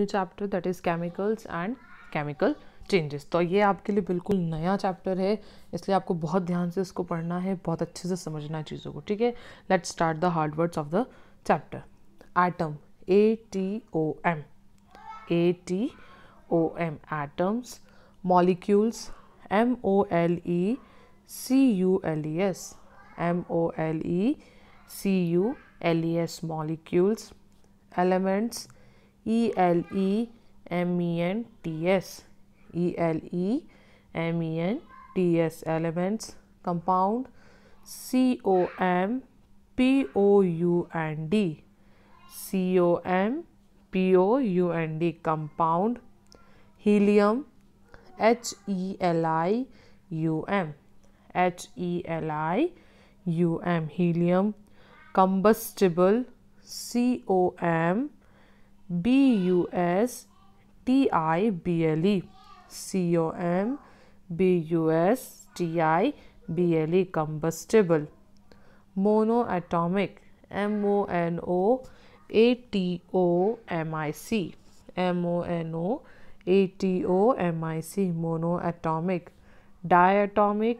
New chapter that is chemicals and chemical changes तो ये आपके लिए बिल्कुल नया चैप्टर है इसलिए आपको बहुत ध्यान से इसको पढ़ना है बहुत अच्छे से समझना है चीज़ों को ठीक है let start the hard words of the chapter atom A T O M A T O M atoms molecules M O L E C U L E S M O L E C U L E S molecules elements E L E M E N T S. E L E M E N T S elements compound C O M P O U N D. C O M P O U N D compound helium H E L I U M H E L I U M helium combustible C O M B U S T I B L E C O M B U S T I B L E combustible monoatomic M O N O A T O M I C M O N O A T O M I C monoatomic diatomic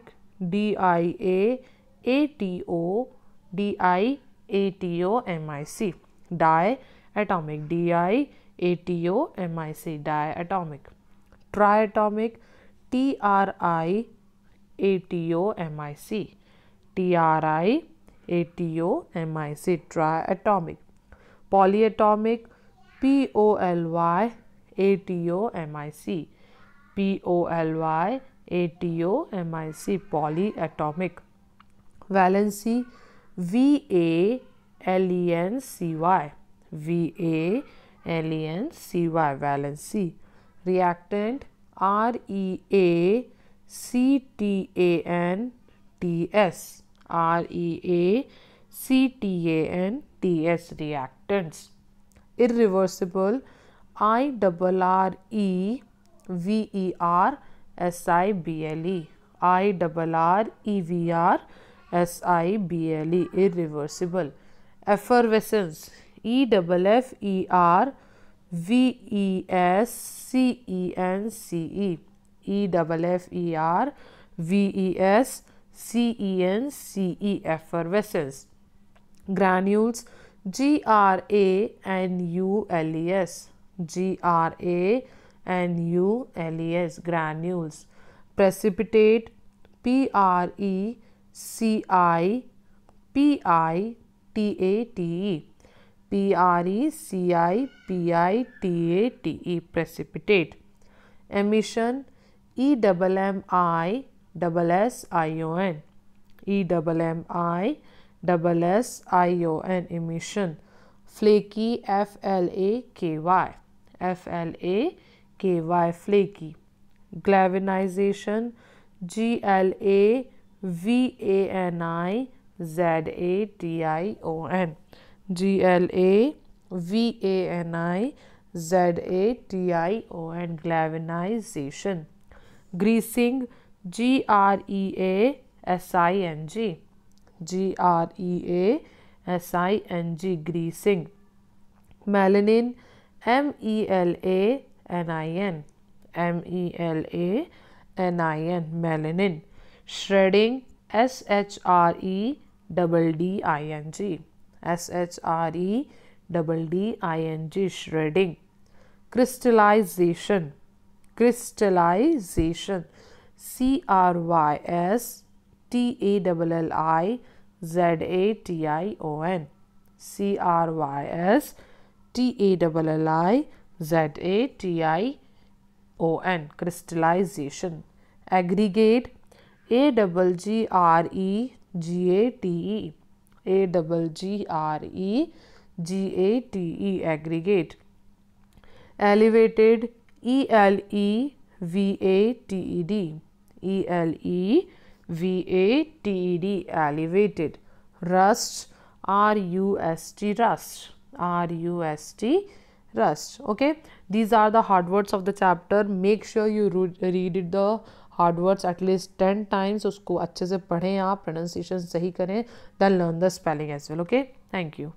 D I A A T O D I A T O M I C di atomic diatomic diatomic triatomic triatomic triatomic triatomic polyatomic p-o-l-y-a-t-o-m-i-c p-o-l-y-a-t-o-m-i-c polyatomic polyatomic valency V A L E N C Y VA and CY valency. Reactant REA CTAN TS REA reactants. Irreversible I double R E V E R S I B L E I double SIBLE irreversible effervescence E double F E R V E S C E N C E E double F E R V E S C E N C E effervescence granules G R A N U L E S G R A N U L E S granules precipitate P R E C I P I T A T E P R E C I P I T A T E precipitate emission E double M I double S I O N E double M I double S I O N emission flaky F L A K Y F L A K Y flaky galvanization G A L V A N I Z A T I O N G L A V A N I Z A T I O N galvanization. Greasing G R E A S I N G G R E A S I N G greasing. Melanin M E L A N I N M E L A N I N melanin. Shredding S H R E double D I N G S H R E double D I N G shredding. Crystallization. Crystallization. C R Y S T A L L I Z A T I O N. C R Y S T A L L I Z A T I O N. Crystallization. Aggregate. A double G R E G A T E a double G R E G A T E aggregate. Elevated E L E V A T E D E L E V A T E D elevated. Rust R U S T rust R U S T rust. Okay, these are the hard words of the chapter. Make sure you read it the hard words at least ten times उसको अच्छे से पढ़ें आप pronunciation सही करें then learn the spelling as well okay thank you